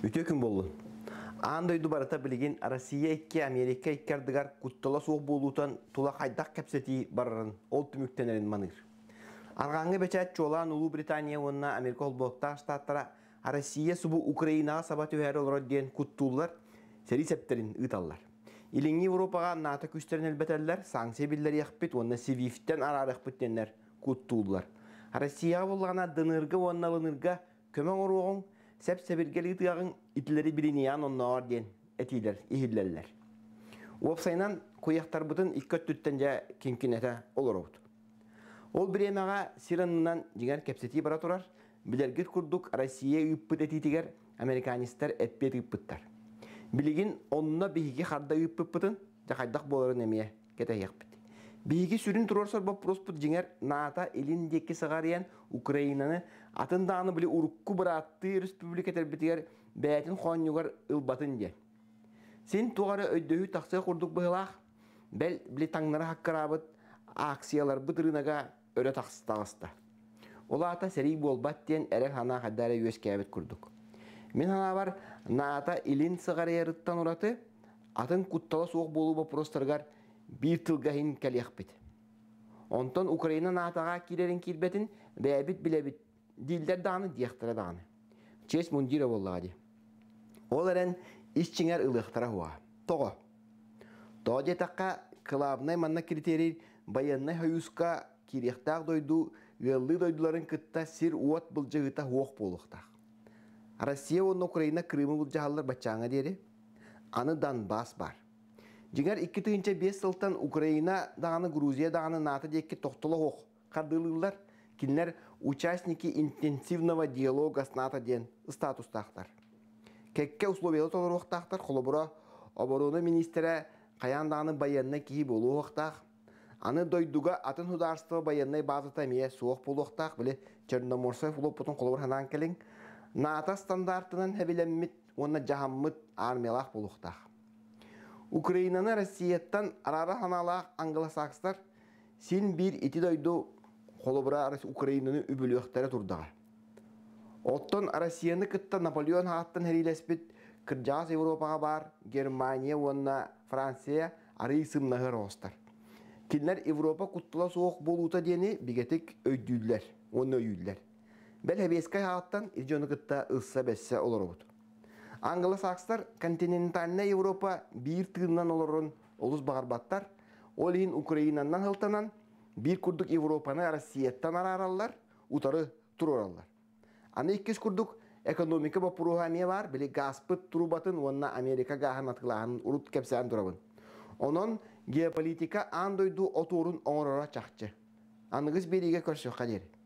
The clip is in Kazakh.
Үте күн болды. Андойду барата білген Россия екке Америка еккердігар құттыла соқ болуытан тула қайдақ кәпсеті барырын, ол түміктенерін маныр. Арғаңы бәчәт чолан Британия онына Америка олбоқта штаттара Россия сұбы Украинаға сабат өәрі олар дейін құттулар, сәрі сәптерін ұталар. Иліңі Европаға НАТО күстерін әлбәтәлілер, санкция білдер яқпет, онына Севифтен арар яқпет денлер құттулар. Россияға болғана дынырғы, онналынырға көмәң оруғың, Сәп сәбіргелі тұяғын итілері біліниян оннауар ден әтилер, ихилләлілер. Уапсайнан қойақтар бұтын иккөт түттен жа кенкенеті олар ауыт. Ол бір емаға сирынынан жеген кәпсеті бара тұрар, білергер күрдік Россия үйіппіт әтетігер американистер әппет үйіппіттар. Білігін онына бігіге қарда үйіппіт бұтын, жақайдақ боларын әмея кәтәйяқ Биһиги сүрүн турор сорбоп проспут жиңер наата элин декки Украинаны атын дааны били урукку быраатты республика тербитигер бәтин хонюгар ылбатын де. Сен тугары өйдөһү тақсы құрдық бұғылақ, бәл били таңнара хаккарабыт акциялар бытырынага өрө Ол ата сәрей болбаттен тен әрі хана қаддары өз кәбет күрдік. Мен наата илин атын куттала биир тылгаһин онтон украина наатаға кирерин кирбетин бәбіт билебит дилдер дааны диэхтара дааны честь мундира боллаа ол эрен исчиңер ылыахтара хуа того то детаққа манна критерий баянна союзка кириэхтаах дойду ыаллы дойдуларын кытта сир уот былжыгыта хуох болуктаах россия он украина крымы былжааллар бачаңа дери аны бас бар Жигар 2 тыынча бес сылтан Украина дағаны Грузия дағаны НАТО декке тоқтылы оқ қардылылар кинлер участники интенсивного диалога с НАТО ден статус тақтар. Кекке условиялы толыр тақтар, қолыбыра обороны министері қаян дағаны баянына кейі болу Аны дойдуга атын хударство баянынай базыта мия суық болу оқтақ біле Черноморсой бұтын қолыбыр ханан келін. НАТО стандартынан хәбелеммит, онна жағаммыт армиялақ болу Украинаны Россияттан арары ханалақ англосакстар сен бір етедойду қолыбыра Украинаны үбіліқтері тұрдағы. Оттон Россияны кытта Наполеон хаттан херилеспит кырджағыз Европага бар, Германия, онна Франция арый сымнағы ростар. Европа куттула соок болута дени бігетік өйділділер, оны өйділдер. Бәл әбескай хаттан иржоны кытта бессе Англосакстар континентальна Европа бир тыыннан олорун олус багарбаттар ол украинанан Украинаннан бир курдук Европаны Россияттан утары турораллар. Аны иккис курдук экономика бапурухания бар, били гаспыт трубатын онна Америка гахан аткылахан урут кепсән турабын. Онон геополитика андойду отурун оңорора чакчы. Аныгыз бериге көрсөк кадери.